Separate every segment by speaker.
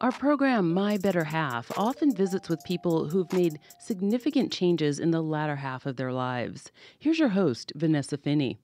Speaker 1: Our program, My Better Half, often visits with people who've made significant changes in the latter half of their lives. Here's your host, Vanessa Finney.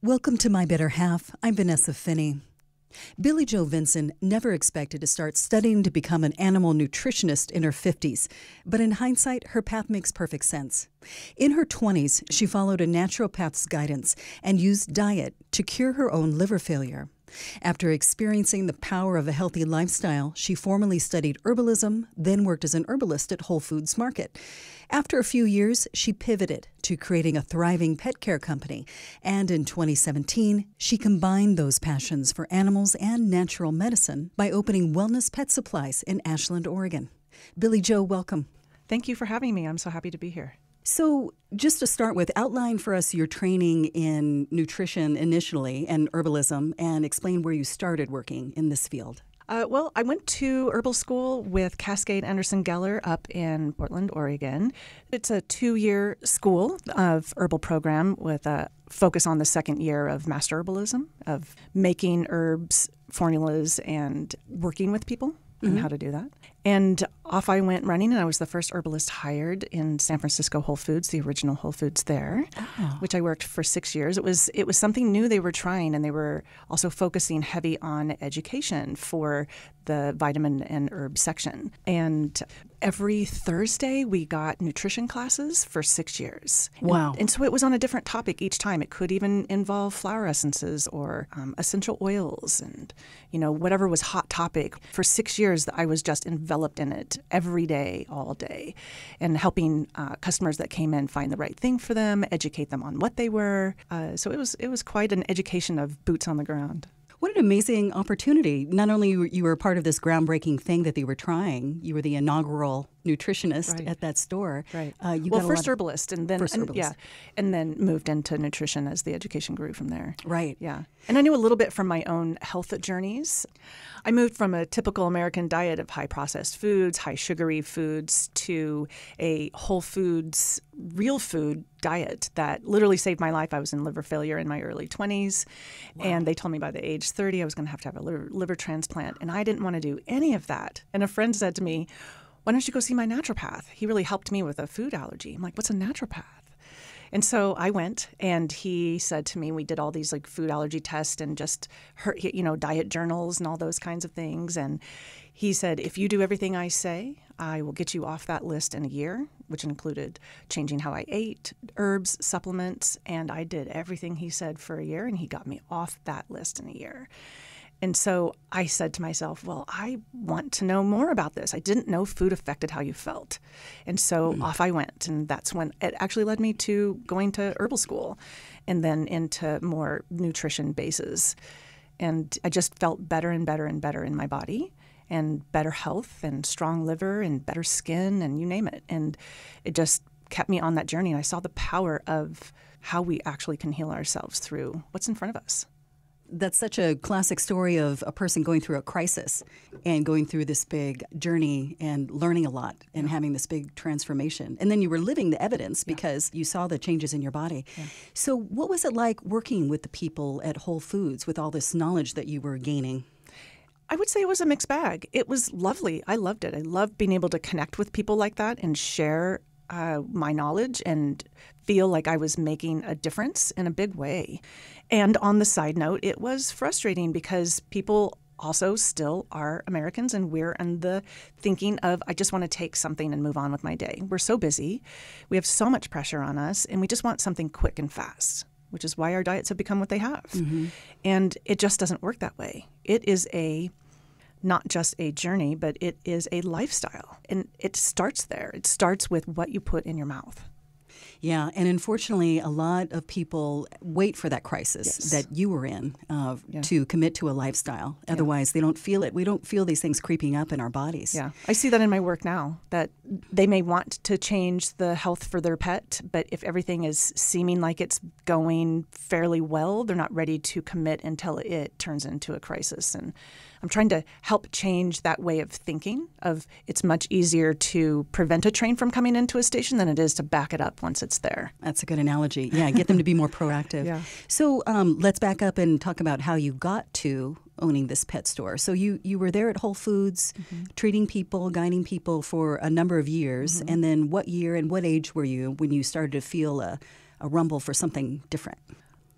Speaker 1: Welcome to My Better Half. I'm Vanessa Finney. Billy Joe Vinson never expected to start studying to become an animal nutritionist in her 50s, but in hindsight, her path makes perfect sense. In her 20s, she followed a naturopath's guidance and used diet to cure her own liver failure. After experiencing the power of a healthy lifestyle, she formally studied herbalism, then worked as an herbalist at Whole Foods Market. After a few years, she pivoted to creating a thriving pet care company. And in 2017, she combined those passions for animals and natural medicine by opening Wellness Pet Supplies in Ashland, Oregon. Billy Joe, welcome. Thank you for having
Speaker 2: me. I'm so happy to be here.
Speaker 1: So, just to start with, outline for us your training in nutrition initially and herbalism and explain where you started working in this field.
Speaker 2: Uh, well, I went to herbal school with Cascade Anderson Geller up in Portland, Oregon. It's a two year school of herbal program with a focus on the second year of master herbalism, of making herbs, formulas, and working with people mm -hmm. and mm-hmm. how to do that. And off I went running, and I was the first herbalist hired in San Francisco Whole Foods, the original Whole Foods there, oh. which I worked for six years. It was it was something new they were trying, and they were also focusing heavy on education for the vitamin and herb section. And every Thursday we got nutrition classes for six years. Wow. And, and, so it was on a different topic each time. It could even involve flower essences or um, essential oils and, you know, whatever was hot topic. For six years, I was just enveloped in it every day, all day, and helping uh, customers that came in find the right thing for them, educate them on what they were. Uh, so it was, it was quite an education of boots on the ground.
Speaker 1: What an amazing opportunity. Not only you were part of this groundbreaking thing that they were trying, you were the inaugural nutritionist right. at that store.
Speaker 2: Right. Uh, you well, first herbalist, and then and, yeah, and then moved into nutrition as the education grew from there. Right. Yeah. And I knew a little bit from my own health journeys. I moved from a typical American diet of high processed foods, high sugary foods, to a whole foods, real food diet that literally saved my life. I was in liver failure in my early 20s, wow. and they told me by the age 30 I was going to have to have a liver, liver transplant, and I didn't want to do any of that. And a friend said to me, why don't you go see my naturopath? He really helped me with a food allergy. I'm like, what's a naturopath? And so I went, and he said to me, we did all these like food allergy tests and just her, you know diet journals and all those kinds of things. And he said, if you do everything I say, I will get you off that list in a year, which included changing how I ate, herbs, supplements, and I did everything he said for a year, and he got me off that list in a year. And so I said to myself, well, I want to know more about this. I didn't know food affected how you felt. And so mm. off I went. And that's when it actually led me to going to herbal school and then into more nutrition bases. And I just felt better and better and better in my body and better health and strong liver and better skin and you name it. And it just kept me on that journey. And I saw the power of how we actually can heal ourselves through what's in front of us that's such a classic story of a person going through a crisis
Speaker 1: and going through this big journey and learning a lot and yeah. having this big transformation. And then you were living the evidence yeah. because you saw the changes in your body. Yeah. So, what was it like working
Speaker 2: with the people at Whole Foods with all this knowledge that you were gaining? I would say it was a mixed bag. It was lovely. I loved it. I loved being able to connect with people like that and share uh, my knowledge and feel like I was making a difference in a big way. And on the side note, it was frustrating because people also still are Americans and we're in the thinking of, I just want to take something and move on with my day. We're so busy, we have so much pressure on us, and we just want something quick and fast, which is why our diets have become what they have. Mm-hmm. And it just doesn't work that way. It is a not just a journey, but it is a lifestyle. And it starts there. It starts with what you put in your mouth.
Speaker 1: Yeah, and unfortunately, a lot of people wait for that crisis yes. that you were in uh, yeah. to commit to a lifestyle. Otherwise, yeah. they don't feel it. We don't
Speaker 2: feel these things creeping up in our bodies. Yeah, I see that in my work now that they may want to change the health for their pet, but if everything is seeming like it's going fairly well, they're not ready to commit until it turns into a crisis. And I'm trying to help change that way of thinking of it's much easier to prevent a train from coming into a station than it is to back it up once it's there. That's a good analogy. Yeah, get them to
Speaker 1: be more proactive. Yeah. So um, let's back up and talk about how you got to owning this pet store. So you you were there at Whole Foods, mm-hmm. treating people, guiding people for a number of years, mm-hmm. and then what year and what age were you when you started to feel a, a rumble for something different?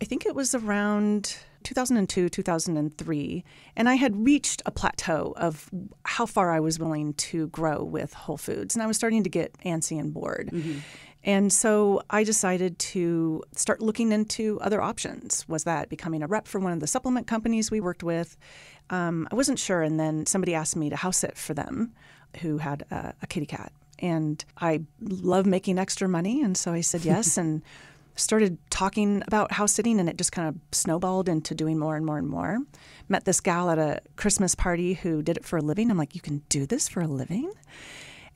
Speaker 2: I think it was around 2002, 2003, and I had reached a plateau of how far I was willing to grow with Whole Foods. And I was starting to get antsy and bored. Mm-hmm. And so I decided to start looking into other options. Was that becoming a rep for one of the supplement companies we worked with? Um, I wasn't sure. And then somebody asked me to house sit for them who had a, a kitty cat. And I love making extra money. And so I said yes. and started talking about house sitting and it just kind of snowballed into doing more and more and more. Met this gal at a Christmas party who did it for a living. I'm like, you can do this for a living?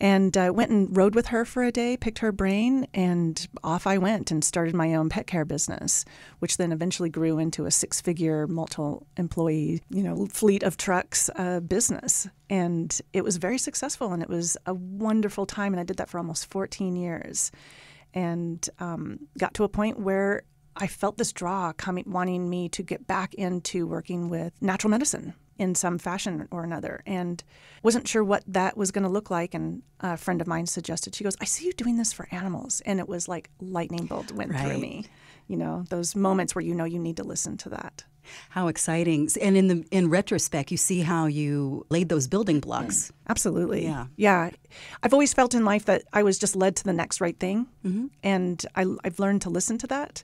Speaker 2: And I uh, went and rode with her for a day, picked her brain, and off I went and started my own pet care business, which then eventually grew into a six-figure, multi-employee, you know, fleet of trucks uh, business. And it was very successful, and it was a wonderful time. And I did that for almost 14 years and um, got to a point where I felt this draw coming, wanting me to get back into working with natural medicine in some fashion or another, and wasn't sure what that was going to look like. And a friend of mine suggested, she goes, "I see you doing this for animals," and it was like lightning bolt went right. through me. You know, those moments where you know you need to listen to that.
Speaker 1: How exciting! And in the in retrospect, you see how you laid those building blocks.
Speaker 2: Absolutely. Yeah. Yeah. I've always felt in life that I was just led to the next right thing, mm-hmm. and I, I've learned to listen to that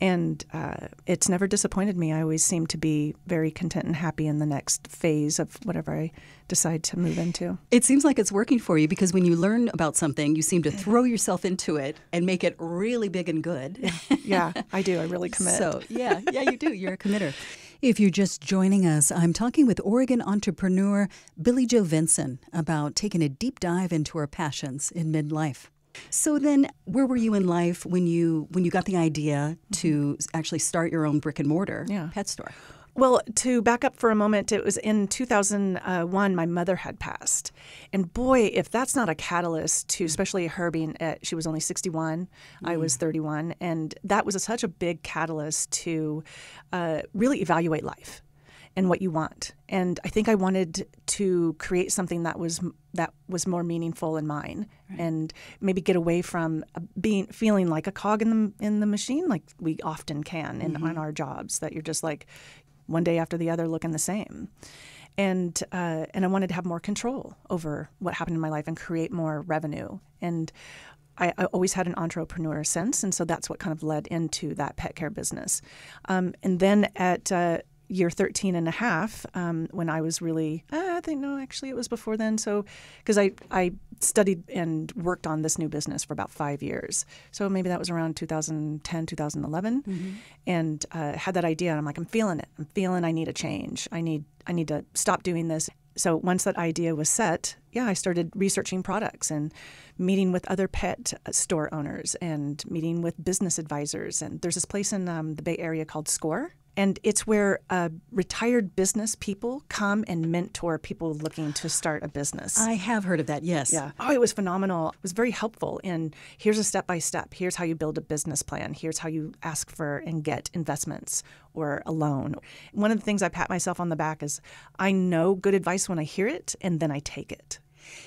Speaker 2: and uh, it's never disappointed me. I always seem to be very content and happy in the next phase of whatever I decide to move into.
Speaker 1: It seems like it's working for you because when you learn about something, you seem to throw yourself into it and make it really big and good. yeah, yeah I do. I really commit. So, yeah, yeah, you do. You're a committer. If you're just joining us, I'm talking with Oregon entrepreneur Billy Joe Vinson about taking a deep dive into her passions in midlife. So then, where were you in life when you when you got the idea mm-hmm. to actually start your own brick and mortar
Speaker 2: yeah. pet store? Well, to back up for a moment, it was in 2001 my mother had passed. And boy, if that's not a catalyst to, mm. especially her being, at, she was only 61, mm. I was mm. 31. And that was a, such a big catalyst to uh, really evaluate life and what you want. And I think I wanted to create something that was that was more meaningful in mine, right. and maybe get away from uh, being feeling like a cog in the in the machine, like we often can in mm-hmm. on our jobs. That you're just like one day after the other looking the same. And uh, and I wanted to have more control over what happened in my life and create more revenue. And I, I, always had an entrepreneur sense, and so that's what kind of led into that pet care business. Um, and then at uh, year 13 and a half um, when I was really, uh, I think, no, actually it was before then. So, because I, I studied and worked on this new business for about five years. So maybe that was around 2010, 2011. Mm-hmm. And uh, had that idea. And I'm like, I'm feeling it. I'm feeling I need a change. I need, I need to stop doing this. So once that idea was set, yeah, I started researching products and meeting with other pet store owners and meeting with business advisors. And there's this place in um, the Bay Area called SCORE and it's where uh, retired business people come and mentor people looking to start a business. I have heard of that. Yes. Yeah. Oh, it was phenomenal. It was very helpful. And here's a step by step. Here's how you build a business plan. Here's how you ask for and get investments or a loan. One of the things I pat myself on the back is I know good advice when I hear it, and then I take it.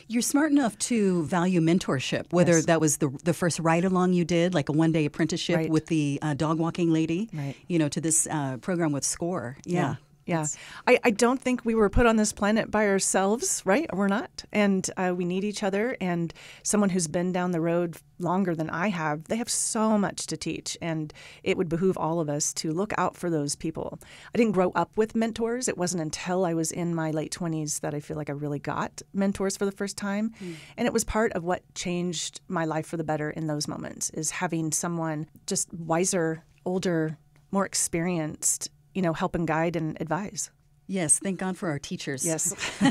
Speaker 2: You're smart enough to value mentorship,
Speaker 1: whether yes. that was the, the first ride along you did, like a one day apprenticeship right. with the uh, dog walking lady, right. you know, to
Speaker 2: this uh, program with SCORE. yeah. yeah. Yeah. I, I don't think we were put on this planet by ourselves, right? We're not. And uh, we need each other. And someone who's been down the road longer than I have, they have so much to teach. And it would behoove all of us to look out for those people. I didn't grow up with mentors. It wasn't until I was in my late 20s that I feel like I really got mentors for the first time. Mm. And it was part of what changed my life for the better in those moments is having someone just wiser, older, more experienced you know, help and guide and advise. Yes, thank God for our teachers. Yes.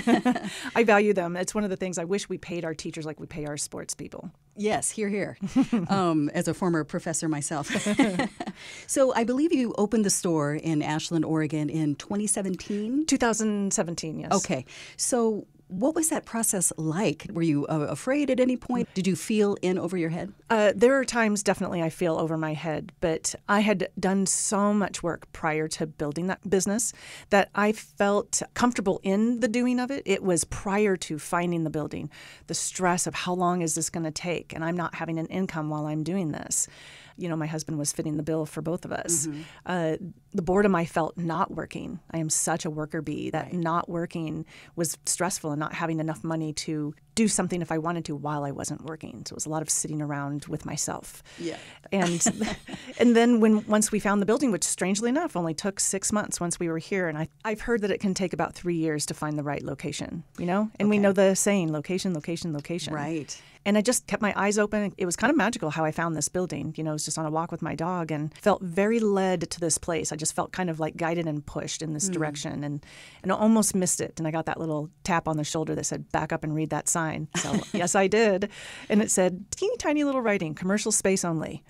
Speaker 2: I value them. It's one of the things I wish we paid our teachers like we pay our sports people. Yes, here,
Speaker 1: here. um, as a former professor myself. so I believe you opened the store in Ashland, Oregon in 2017? 2017, yes. Okay.
Speaker 2: So what was that process like? Were you uh, afraid at any point? Did you feel in over your head? Uh, there are times definitely I feel over my head, but I had done so much work prior to building that business that I felt comfortable in the doing of it. It was prior to finding the building, the stress of how long is this going to take, and I'm not having an income while I'm doing this you know, my husband was fitting the bill for both of us. Mm-hmm. Uh, the boredom I felt not working. I am such a worker bee that right. not working was stressful and not having enough money to do something if I wanted to while I wasn't working. So it was a lot of sitting around with myself. Yeah. And and then when once we found the building, which strangely enough only took six months once we were here, and I I've heard that it can take about three years to find the right location, you know? And okay. we know the saying location, location, location. Right. And I just kept my eyes open. It was kind of magical how I found this building. You know, I was just on a walk with my dog and felt very led to this place. I just felt kind of like guided and pushed in this mm. direction and and almost missed it. And I got that little tap on the shoulder that said, back up and read that sign sign. So, yes, I did. And it said, teeny tiny little writing, commercial space only.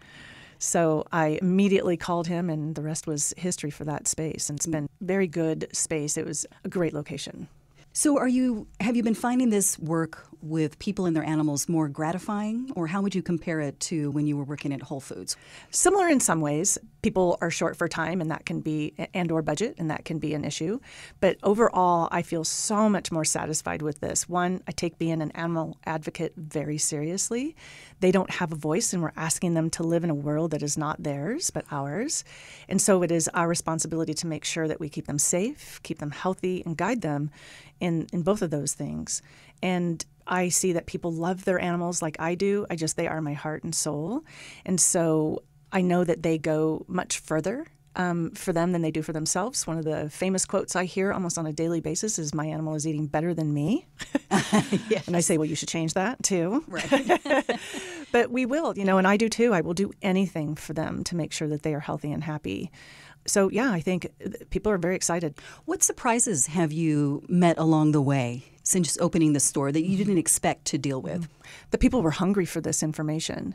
Speaker 2: So I immediately called him, and the rest was history for that space. And it's mm. been very good space. It was a great location. So, are
Speaker 1: you? Have you been finding this work with people and their animals more gratifying, or how would you compare
Speaker 2: it to when you were working at Whole Foods? Similar in some ways. People are short for time, and that can be and or budget, and that can be an issue. But overall, I feel so much more satisfied with this. One, I take being an animal advocate very seriously. They don't have a voice, and we're asking them to live in a world that is not theirs but ours. And so it is our responsibility to make sure that we keep them safe, keep them healthy, and guide them in in both of those things. And I see that people love their animals like I do. I just, they are my heart and soul. And so I know that they go much further um, for them than they do for themselves. One of the famous quotes I hear almost on a daily basis is, My animal is eating better than me. yes. And I say, Well, you should change that too. Right. but we will, you know, and I do too. I will do anything for them to make sure that they are healthy and happy. So, yeah, I think uh, people are very excited. What surprises have you met along the way? and just opening the store that you mm-hmm. didn't expect to deal with. Mm-hmm. The people were hungry for this information.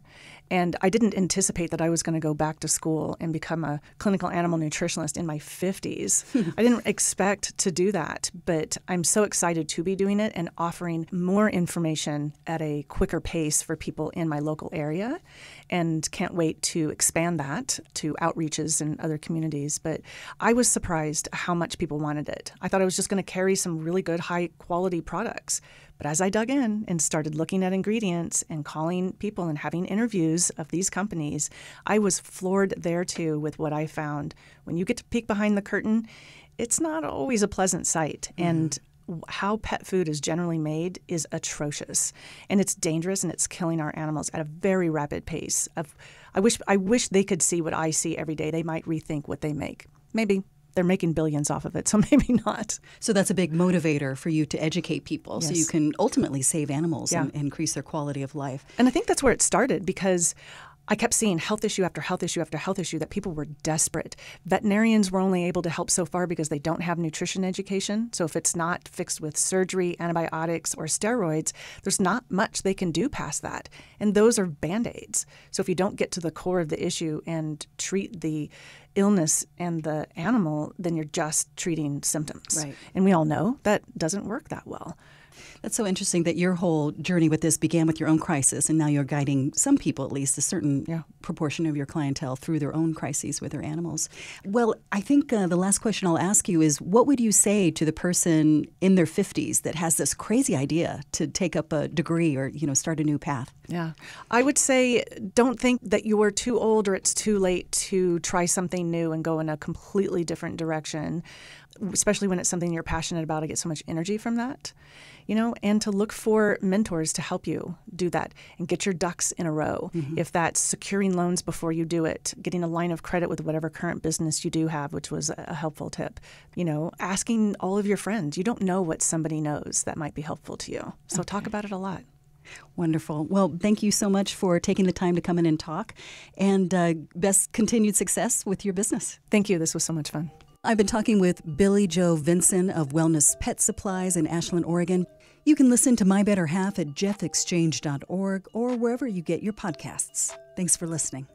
Speaker 2: And I didn't anticipate that I was going to go back to school and become a clinical animal nutritionist in my 50s. I didn't expect to do that, but I'm so excited to be doing it and offering more information at a quicker pace for people in my local area and can't wait to expand that to outreaches in other communities. But I was surprised how much people wanted it. I thought I was just going to carry some really good, high quality products. But as I dug in and started looking at ingredients and calling people and having interviews of these companies, I was floored there too with what I found. When you get to peek behind the curtain, it's not always a pleasant sight. Mm. And how pet food is generally made is atrocious and it's dangerous and it's killing our animals at a very rapid pace. of I wish I wish they could see what I see every day. They might rethink what they make. Maybe they're making billions off of it, so maybe not. So that's a big motivator for you to educate people yes. so you can ultimately save animals yeah. and, and increase their quality of life. And I think that's where it started because I kept seeing health issue after health issue after health issue that people were desperate. Veterinarians were only able to help so far because they don't have nutrition education. So if it's not fixed with surgery, antibiotics, or steroids, there's not much they can do past that. And those are band aids. So if you don't get to the core of the issue and treat the illness and the animal, then you're just treating symptoms. Right. And we all know that doesn't work that well.
Speaker 1: That's so interesting that your whole journey with this began with your own crisis, and now you're guiding some people, at least a certain yeah. proportion of your clientele, through their own crises with their animals. Well, I think uh, the last question I'll ask you is what would you say to the person in their 50s that has this crazy idea to take up a degree or you know start a new path?
Speaker 2: Yeah. I would say don't think that you are too old or it's too late to try something new and go in a completely different direction, especially when it's something you're passionate about. I get so much energy from that you know, and to look for mentors to help you do that and get your ducks in a row. Mm-hmm. If that's securing loans before you do it, getting a line of credit with whatever current business you do have, which was a helpful tip, you know, asking all of your friends. You don't know what somebody knows that might be helpful to you. So okay. talk about it a lot. Wonderful. Well, thank you so much for taking the
Speaker 1: time to come in and talk, and uh, best continued success with your business. Thank you. This was so much fun. I've been talking with Billy Joe Vinson of Wellness Pet Supplies in Ashland, Oregon. You can listen to My Better Half at jeffexchange.org or wherever you get your podcasts. Thanks for listening.